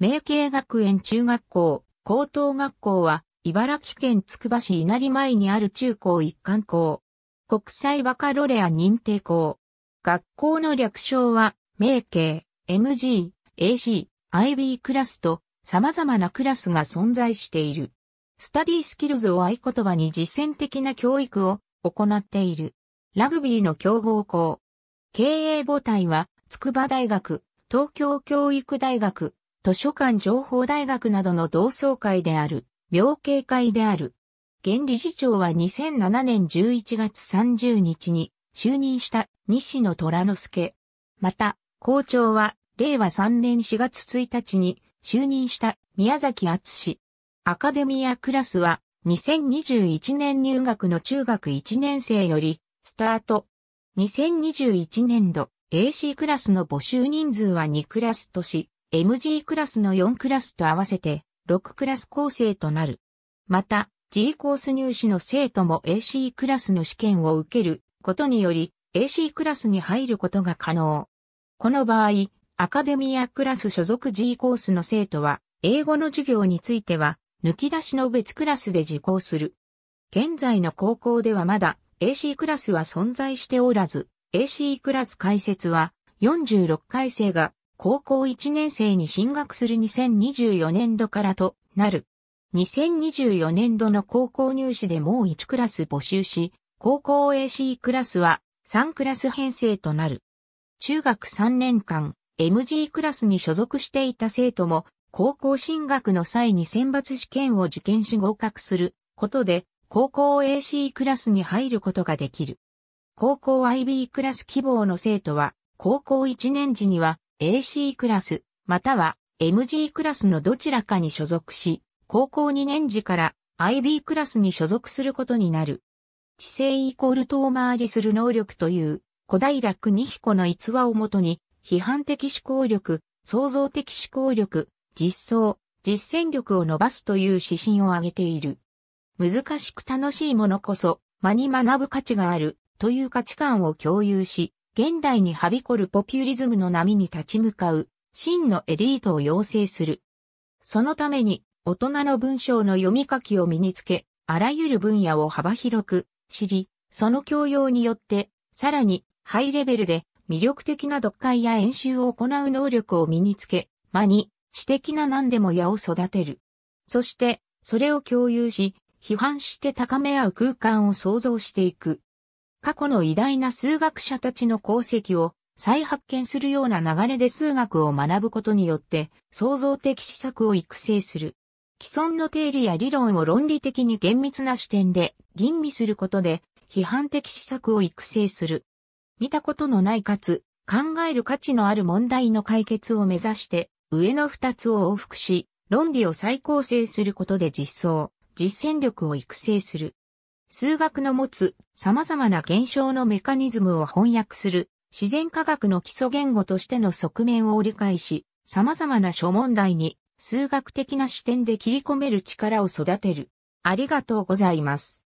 明慶学園中学校、高等学校は、茨城県つくば市稲荷前にある中高一貫校。国際バカロレア認定校。学校の略称は、明慶、MG、AC、IB クラスと、様々なクラスが存在している。スタディスキルズを合言葉に実践的な教育を行っている。ラグビーの強豪校。経営母体は、筑波大学、東京教育大学、図書館情報大学などの同窓会である、病形会である。現理事長は2007年11月30日に就任した西野虎之助。また、校長は令和3年4月1日に就任した宮崎厚氏。アカデミアクラスは2021年入学の中学1年生よりスタート。2021年度 AC クラスの募集人数は2クラスとし、MG クラスの4クラスと合わせて6クラス構成となる。また、G コース入試の生徒も AC クラスの試験を受けることにより AC クラスに入ることが可能。この場合、アカデミアクラス所属 G コースの生徒は、英語の授業については、抜き出しの別クラスで受講する。現在の高校ではまだ AC クラスは存在しておらず、AC クラス開設は46回生が高校1年生に進学する2024年度からとなる。2024年度の高校入試でもう1クラス募集し、高校 AC クラスは3クラス編成となる。中学3年間、MG クラスに所属していた生徒も、高校進学の際に選抜試験を受験し合格することで、高校 AC クラスに入ることができる。高校 IB クラス希望の生徒は、高校1年時には AC クラス、または MG クラスのどちらかに所属し、高校2年時から IB クラスに所属することになる。知性イコール遠回りする能力という、小平国彦の逸話をもとに、批判的思考力、創造的思考力、実装、実践力を伸ばすという指針を挙げている。難しく楽しいものこそ、間に学ぶ価値があるという価値観を共有し、現代にはびこるポピュリズムの波に立ち向かう、真のエリートを養成する。そのために、大人の文章の読み書きを身につけ、あらゆる分野を幅広く知り、その教養によって、さらにハイレベルで魅力的な読解や演習を行う能力を身につけ、間に知的な何でも矢を育てる。そして、それを共有し、批判して高め合う空間を創造していく。過去の偉大な数学者たちの功績を再発見するような流れで数学を学ぶことによって創造的施策を育成する。既存の定理や理論を論理的に厳密な視点で吟味することで批判的施策を育成する。見たことのないかつ考える価値のある問題の解決を目指して上の二つを往復し論理を再構成することで実装、実践力を育成する。数学の持つ様々な現象のメカニズムを翻訳する自然科学の基礎言語としての側面を理解し、様々な諸問題に数学的な視点で切り込める力を育てる。ありがとうございます。